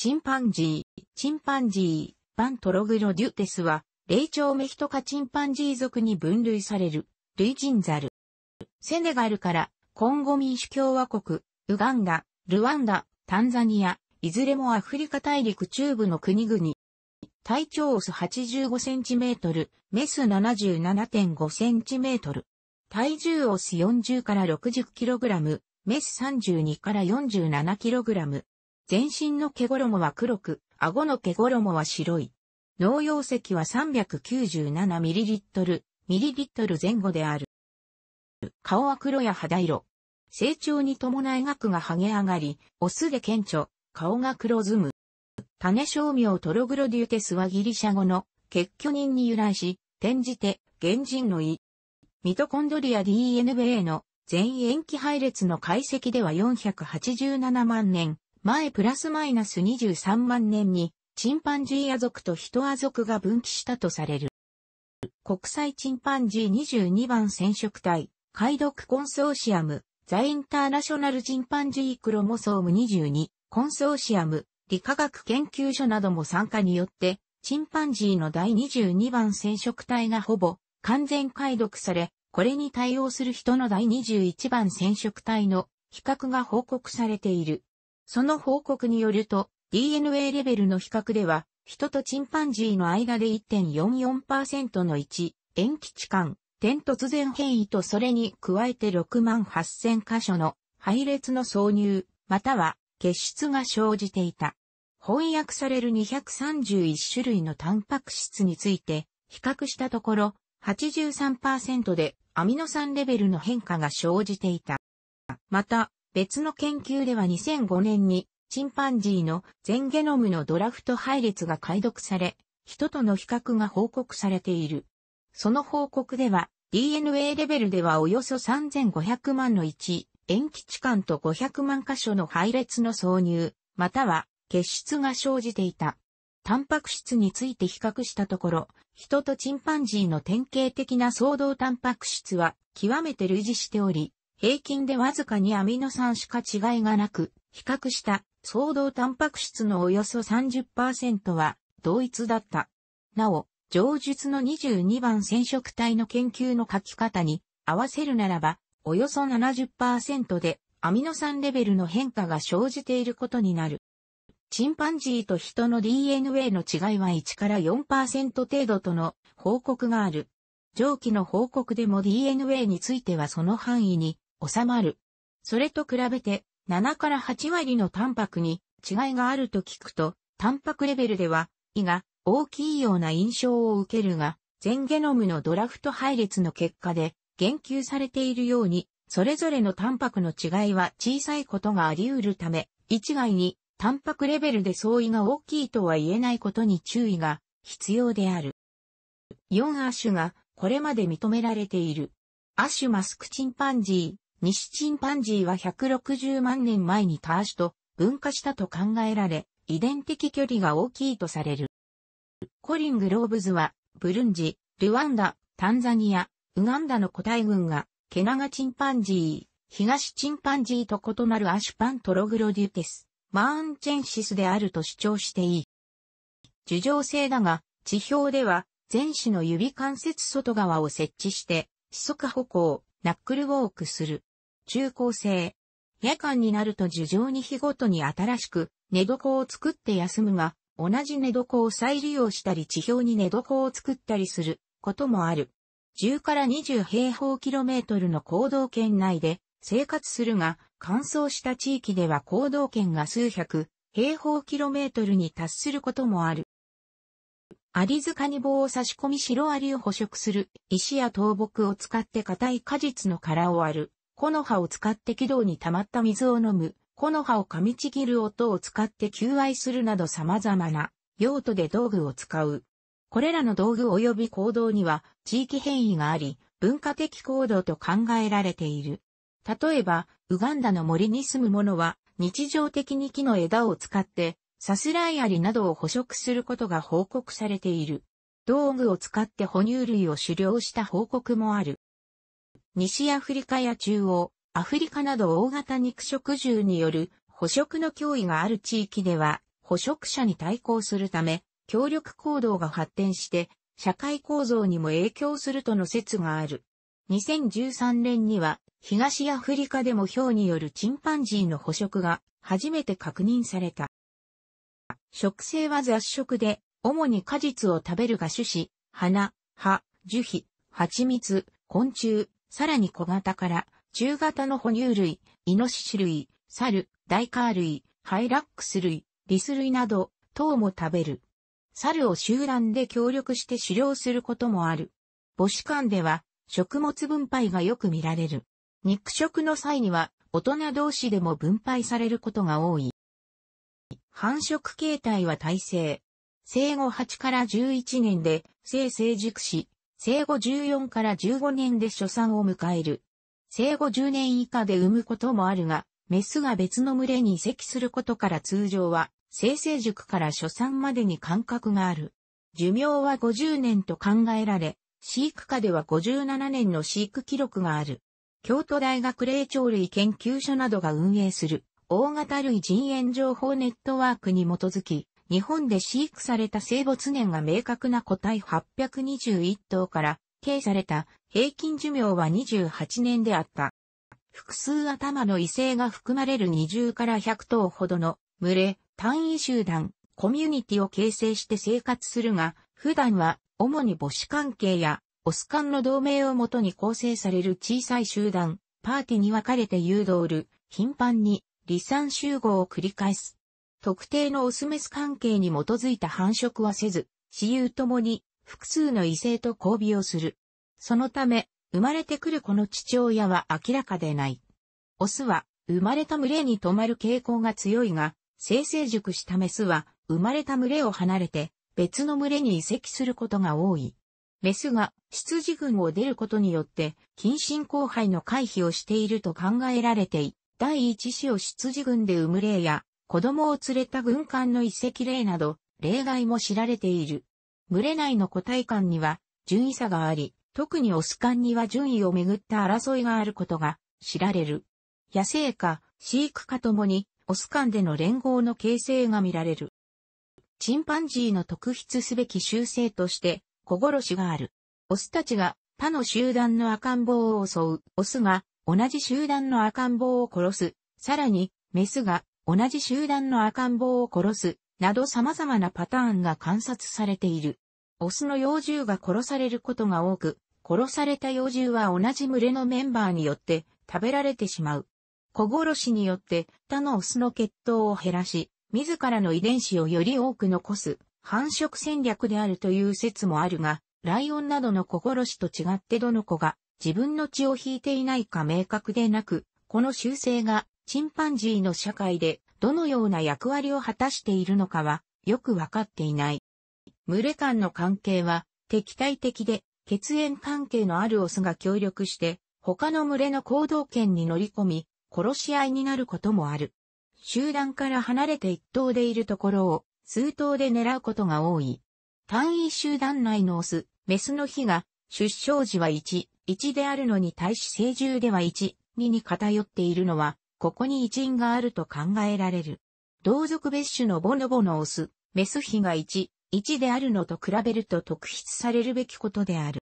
チンパンジー、チンパンジー、バントログロデュテスは、霊長メヒトカチンパンジー族に分類される、類人ザル。セネガルから、コンゴ民主共和国、ウガンダ、ルワンダ、タンザニア、いずれもアフリカ大陸中部の国々。体長オス8 5ンチメートル、メス7 7 5トル。体重オス40から6 0ラム、メス32から4 7ラム。全身の毛衣は黒く、顎の毛衣は白い。農用石は 397ml、ミリリットル前後である。顔は黒や肌色。成長に伴い額が剥げ上がり、オスで顕著、顔が黒ずむ。種商名トログロデューテスはギリシャ語の結巨人に由来し、転じて原人の胃。ミトコンドリア DNA の全塩基配列の解析では487万年前プラスマイナス23万年に、チンパンジーア族とヒトア族が分岐したとされる。国際チンパンジー22番染色体、解読コンソーシアム、ザ・インターナショナルチンパンジークロモソーム22、コンソーシアム、理化学研究所なども参加によって、チンパンジーの第22番染色体がほぼ完全解読され、これに対応する人の第21番染色体の比較が報告されている。その報告によると、DNA レベルの比較では、人とチンパンジーの間で1.44%の1、延期地間、点突然変異とそれに加えて6万8000箇所の配列の挿入、または欠出が生じていた。翻訳される231種類のタンパク質について比較したところ83%でアミノ酸レベルの変化が生じていた。また、別の研究では2005年にチンパンジーの全ゲノムのドラフト配列が解読され、人との比較が報告されている。その報告では DNA レベルではおよそ3500万の1、延期置換と500万箇所の配列の挿入、または欠出が生じていた。タンパク質について比較したところ、人とチンパンジーの典型的な相動タンパク質は極めて類似しており、平均でわずかにアミノ酸しか違いがなく、比較した相動タンパク質のおよそ30%は同一だった。なお、上述の22番染色体の研究の書き方に合わせるならば、およそ70%でアミノ酸レベルの変化が生じていることになる。チンパンジーと人の DNA の違いは1から4%程度との報告がある。上記の報告でも DNA についてはその範囲に収まる。それと比べて、7から8割のタンパクに違いがあると聞くと、タンパクレベルでは、胃が大きいような印象を受けるが、全ゲノムのドラフト配列の結果で、言及されているように、それぞれのタンパクの違いは小さいことがあり得るため、一概にタンパクレベルで相違が大きいとは言えないことに注意が必要である。4シュがこれまで認められている。アシュマスクチンパンジー、西チンパンジーは160万年前にターシュと分化したと考えられ、遺伝的距離が大きいとされる。コリング・ローブズは、ブルンジ、ルワンダ、タンザニア、ウガンダの個体群が、ケナガチンパンジー、東チンパンジーと異なるアシュパントログロデュテス、マーンチェンシスであると主張していい。樹状性だが、地表では、前肢の指関節外側を設置して、四足歩行、ナックルウォークする。中高生。夜間になると樹上に日ごとに新しく寝床を作って休むが、同じ寝床を再利用したり地表に寝床を作ったりすることもある。10から20平方キロメートルの行動圏内で生活するが、乾燥した地域では行動圏が数百平方キロメートルに達することもある。アリ塚に棒を差し込み白アリを捕食する石や倒木を使って硬い果実の殻を割る。木の葉を使って軌道に溜まった水を飲む、木の葉を噛みちぎる音を使って求愛するなど様々な用途で道具を使う。これらの道具及び行動には地域変異があり、文化的行動と考えられている。例えば、ウガンダの森に住む者は日常的に木の枝を使ってさすらいアリなどを捕食することが報告されている。道具を使って哺乳類を狩猟した報告もある。西アフリカや中央、アフリカなど大型肉食獣による捕食の脅威がある地域では、捕食者に対抗するため、協力行動が発展して、社会構造にも影響するとの説がある。2013年には、東アフリカでも氷によるチンパンジーの捕食が初めて確認された。食性は雑食で、主に果実を食べるが種子、花、葉、樹皮、蜂蜜、昆虫、さらに小型から中型の哺乳類、イノシシ類、猿、ダイカー類、ハイラックス類、リス類など、等も食べる。猿を集団で協力して狩猟することもある。母子間では食物分配がよく見られる。肉食の際には大人同士でも分配されることが多い。繁殖形態は耐性。生後8から11年で性成熟し、生後14から15年で初産を迎える。生後10年以下で産むこともあるが、メスが別の群れに移籍することから通常は、生成塾から初産までに間隔がある。寿命は50年と考えられ、飼育下では57年の飼育記録がある。京都大学霊長類研究所などが運営する大型類人猿情報ネットワークに基づき、日本で飼育された生没年が明確な個体821頭から、計された平均寿命は28年であった。複数頭の異性が含まれる20から100頭ほどの群れ、単位集団、コミュニティを形成して生活するが、普段は主に母子関係やオス間の同盟をもとに構成される小さい集団、パーティに分かれて誘導る、頻繁に離散集合を繰り返す。特定のオスメス関係に基づいた繁殖はせず、私有ともに複数の異性と交尾をする。そのため、生まれてくる子の父親は明らかでない。オスは生まれた群れに止まる傾向が強いが、生成熟したメスは生まれた群れを離れて別の群れに移籍することが多い。メスが羊自群を出ることによって近親交配の回避をしていると考えられてい、第一子を羊群で生む例や子供を連れた軍艦の遺跡例など、例外も知られている。群れ内の個体間には、順位差があり、特にオス間には順位をめぐった争いがあることが知られる。野生化、飼育化ともに、オス間での連合の形成が見られる。チンパンジーの特筆すべき習性として、小殺しがある。オスたちが他の集団の赤ん坊を襲う。オスが同じ集団の赤ん坊を殺す。さらに、メスが同じ集団の赤ん坊を殺す、など様々なパターンが観察されている。オスの幼獣が殺されることが多く、殺された幼獣は同じ群れのメンバーによって食べられてしまう。子殺しによって他のオスの血統を減らし、自らの遺伝子をより多く残す繁殖戦略であるという説もあるが、ライオンなどの子殺しと違ってどの子が自分の血を引いていないか明確でなく、この習性がチンパンジーの社会でどのような役割を果たしているのかはよくわかっていない。群れ間の関係は敵対的で血縁関係のあるオスが協力して他の群れの行動圏に乗り込み殺し合いになることもある。集団から離れて一頭でいるところを数頭で狙うことが多い。単位集団内のオス、メスの比が出生時は1、1であるのに対し成獣では1、2に偏っているのはここに一因があると考えられる。同族別種のボノボのオス、メス比が1、1であるのと比べると特筆されるべきことである。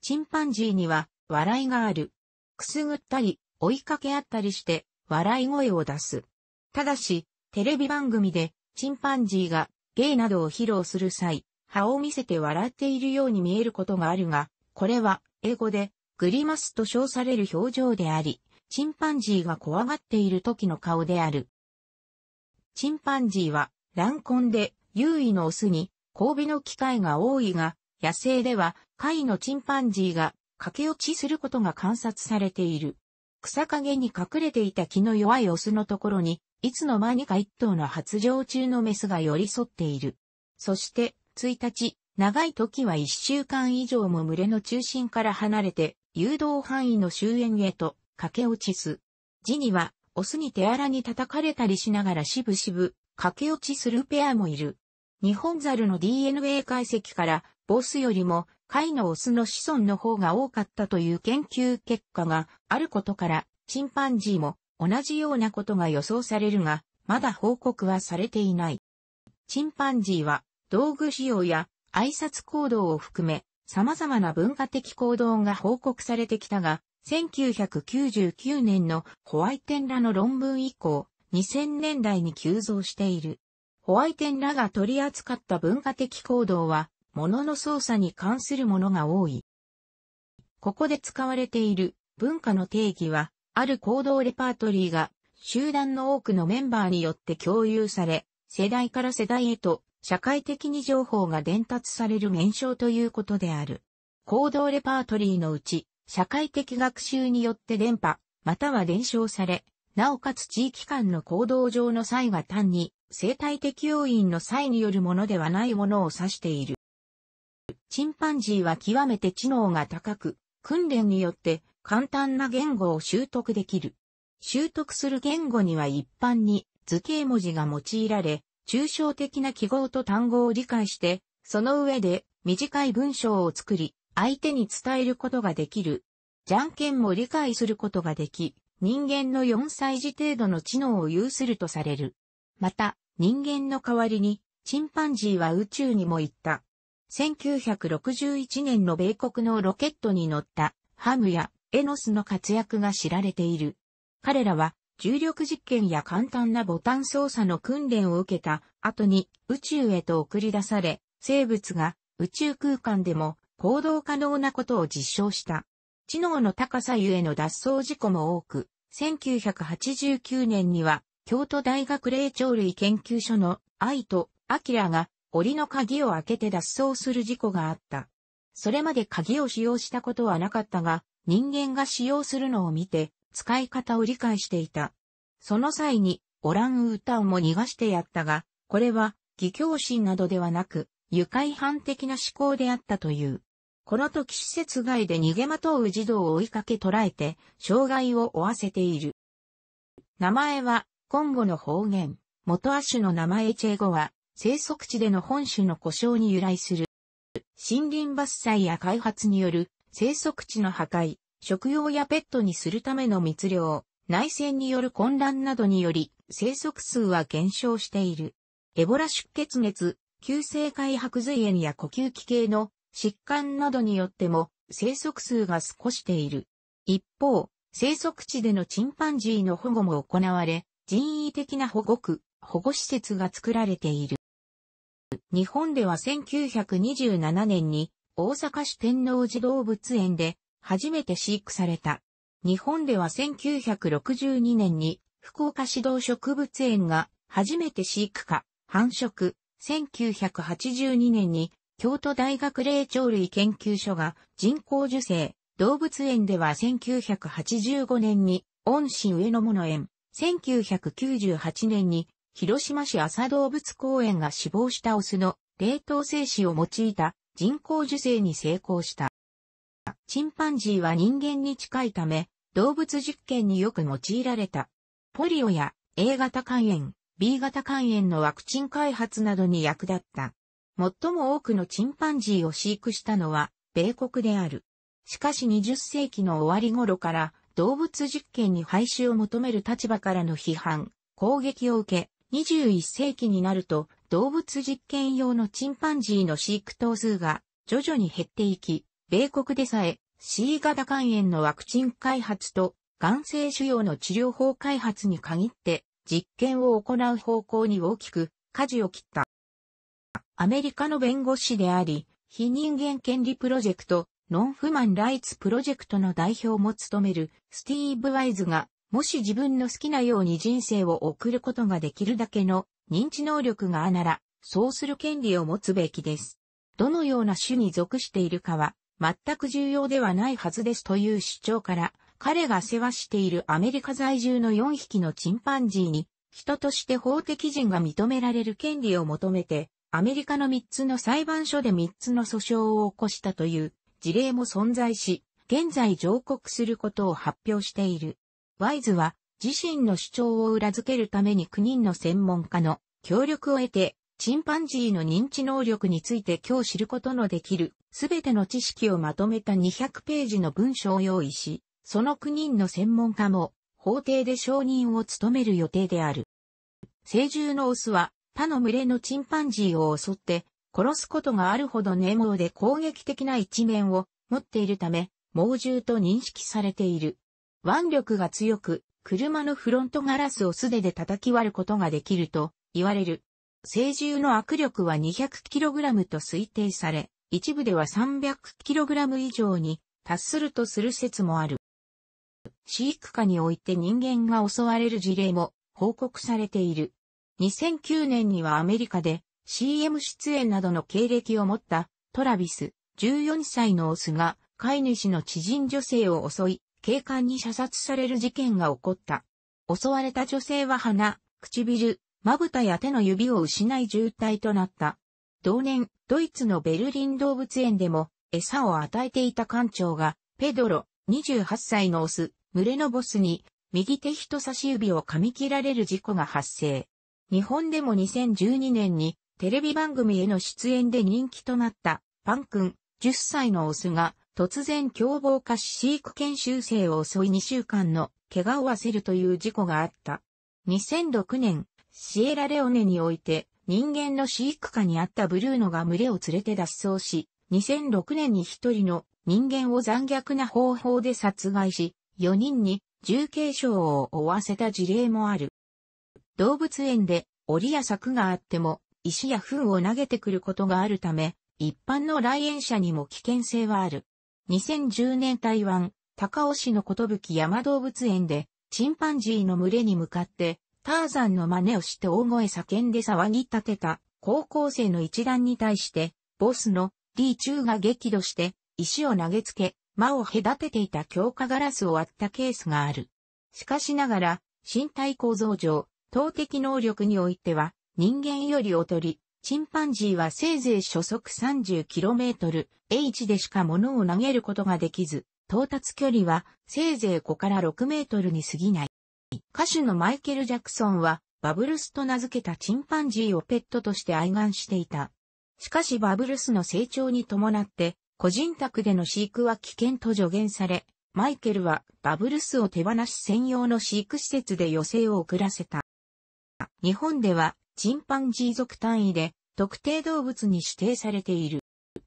チンパンジーには笑いがある。くすぐったり、追いかけ合ったりして笑い声を出す。ただし、テレビ番組でチンパンジーが芸などを披露する際、歯を見せて笑っているように見えることがあるが、これは英語でグリマスと称される表情であり、チンパンジーが怖がっている時の顔である。チンパンジーは、乱婚で、優位のオスに、交尾の機会が多いが、野生では、貝のチンパンジーが、駆け落ちすることが観察されている。草陰に隠れていた気の弱いオスのところに、いつの間にか一頭の発情中のメスが寄り添っている。そして、1日、長い時は1週間以上も群れの中心から離れて、誘導範囲の終焉へと駆け落ちす。字には、オスに手荒に叩かれたりしながらしぶしぶ、駆け落ちするペアもいる。日本ザルの DNA 解析から、ボスよりも、貝のオスの子孫の方が多かったという研究結果があることから、チンパンジーも同じようなことが予想されるが、まだ報告はされていない。チンパンジーは、道具使用や挨拶行動を含め、様々な文化的行動が報告されてきたが、1999年のホワイテンらの論文以降、2000年代に急増している。ホワイテンらが取り扱った文化的行動は、物の操作に関するものが多い。ここで使われている文化の定義は、ある行動レパートリーが集団の多くのメンバーによって共有され、世代から世代へと社会的に情報が伝達される現象ということである。行動レパートリーのうち、社会的学習によって伝播、または伝承され、なおかつ地域間の行動上の際は単に生態的要因の際によるものではないものを指している。チンパンジーは極めて知能が高く、訓練によって簡単な言語を習得できる。習得する言語には一般に図形文字が用いられ、抽象的な記号と単語を理解して、その上で短い文章を作り、相手に伝えることができる。じゃんけんも理解することができ、人間の4歳児程度の知能を有するとされる。また、人間の代わりに、チンパンジーは宇宙にも行った。1961年の米国のロケットに乗ったハムやエノスの活躍が知られている。彼らは重力実験や簡単なボタン操作の訓練を受けた後に宇宙へと送り出され、生物が宇宙空間でも行動可能なことを実証した。知能の高さゆえの脱走事故も多く、1989年には、京都大学霊長類研究所の愛と明が檻の鍵を開けて脱走する事故があった。それまで鍵を使用したことはなかったが、人間が使用するのを見て、使い方を理解していた。その際に、オランウータンも逃がしてやったが、これは、偽教心などではなく、愉快犯的な思考であったという。この時施設外で逃げ惑う児童を追いかけ捕らえて、障害を負わせている。名前は、今後の方言、元亜種の名前チェ語は、生息地での本種の故障に由来する。森林伐採や開発による生息地の破壊、食用やペットにするための密漁、内戦による混乱などにより生息数は減少している。エボラ出血熱、急性開白髄炎や呼吸器系の疾患などによっても生息数が少している。一方、生息地でのチンパンジーの保護も行われ、人為的な保護区、保護施設が作られている。日本では1927年に大阪市天王寺動物園で初めて飼育された。日本では1962年に福岡市動植物園が初めて飼育か繁殖、1982年に京都大学霊長類研究所が人工受精、動物園では1985年に恩師上野物園、1998年に広島市朝動物公園が死亡したオスの冷凍精子を用いた人工受精に成功した。チンパンジーは人間に近いため、動物実験によく用いられた。ポリオや A 型肝炎、B 型肝炎のワクチン開発などに役立った。最も多くのチンパンジーを飼育したのは、米国である。しかし20世紀の終わり頃から、動物実験に廃止を求める立場からの批判、攻撃を受け、21世紀になると、動物実験用のチンパンジーの飼育頭数が徐々に減っていき、米国でさえ C 型肝炎のワクチン開発と、癌性腫瘍の治療法開発に限って実験を行う方向に大きく舵を切った。アメリカの弁護士であり、非人間権利プロジェクト、ノンフマンライツプロジェクトの代表も務めるスティーブ・ワイズが、もし自分の好きなように人生を送ることができるだけの認知能力があなら、そうする権利を持つべきです。どのような種に属しているかは、全く重要ではないはずですという主張から、彼が世話しているアメリカ在住の4匹のチンパンジーに、人として法的人が認められる権利を求めて、アメリカの3つの裁判所で3つの訴訟を起こしたという事例も存在し、現在上告することを発表している。ワイズは自身の主張を裏付けるために9人の専門家の協力を得て、チンパンジーの認知能力について今日知ることのできるすべての知識をまとめた200ページの文章を用意し、その9人の専門家も法廷で証人を務める予定である。成獣のオスは他の群れのチンパンジーを襲って殺すことがあるほどネモで攻撃的な一面を持っているため猛獣と認識されている。腕力が強く車のフロントガラスを素手で叩き割ることができると言われる。成獣の握力は 200kg と推定され、一部では 300kg 以上に達するとする説もある。飼育下において人間が襲われる事例も報告されている。2009年にはアメリカで CM 出演などの経歴を持ったトラビス14歳のオスが飼い主の知人女性を襲い警官に射殺される事件が起こった。襲われた女性は鼻、唇、まぶたや手の指を失い重体となった。同年、ドイツのベルリン動物園でも餌を与えていた館長がペドロ28歳のオス群れのボスに右手人差し指を噛み切られる事故が発生。日本でも2012年にテレビ番組への出演で人気となったパン君10歳のオスが突然凶暴化し飼育研修生を襲い2週間の怪我を負わせるという事故があった。2006年、シエラレオネにおいて人間の飼育下にあったブルーノが群れを連れて脱走し、2006年に一人の人間を残虐な方法で殺害し、4人に重軽傷を負わせた事例もある。動物園で檻や柵があっても石や糞を投げてくることがあるため、一般の来園者にも危険性はある。2010年台湾、高尾市の寿山動物園で、チンパンジーの群れに向かって、ターザンの真似をして大声叫んで騒ぎ立てた高校生の一団に対して、ボスのリーチュが激怒して、石を投げつけ、間を隔てていた強化ガラスを割ったケースがある。しかしながら、身体構造上、投擲能力においては、人間より劣り、チンパンジーはせいぜい初速 30km/h でしか物を投げることができず、到達距離はせいぜい5から6メートルに過ぎない。歌手のマイケル・ジャクソンは、バブルスと名付けたチンパンジーをペットとして愛玩していた。しかしバブルスの成長に伴って、個人宅での飼育は危険と助言され、マイケルはバブルスを手放し専用の飼育施設で余生を送らせた。日本ではチンパンジー族単位で特定動物に指定されている。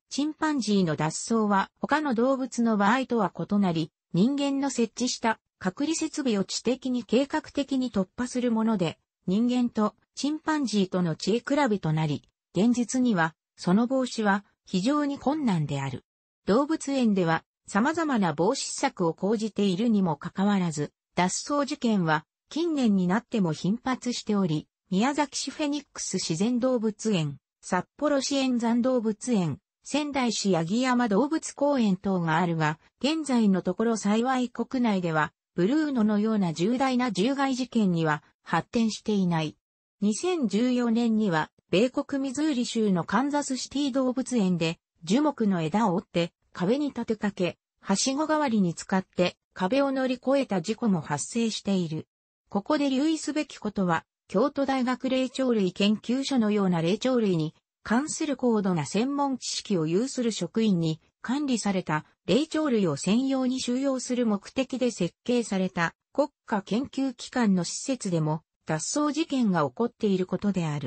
チンパンジーの脱走は他の動物の場合とは異なり、人間の設置した隔離設備を知的に計画的に突破するもので、人間とチンパンジーとの知恵比べとなり、現実にはその防止は非常に困難である。動物園では様々な防止策を講じているにもかかわらず、脱走事件は近年になっても頻発しており、宮崎市フェニックス自然動物園、札幌市円山動物園、仙台市八木山動物公園等があるが、現在のところ幸い国内では、ブルーノのような重大な獣害事件には発展していない。2014年には米国ミズーリ州のカンザスシティ動物園で樹木の枝を折って壁に立てかけ、はしご代わりに使って壁を乗り越えた事故も発生している。ここで留意すべきことは、京都大学霊長類研究所のような霊長類に関する高度な専門知識を有する職員に管理された霊長類を専用に収容する目的で設計された国家研究機関の施設でも脱走事件が起こっていることである。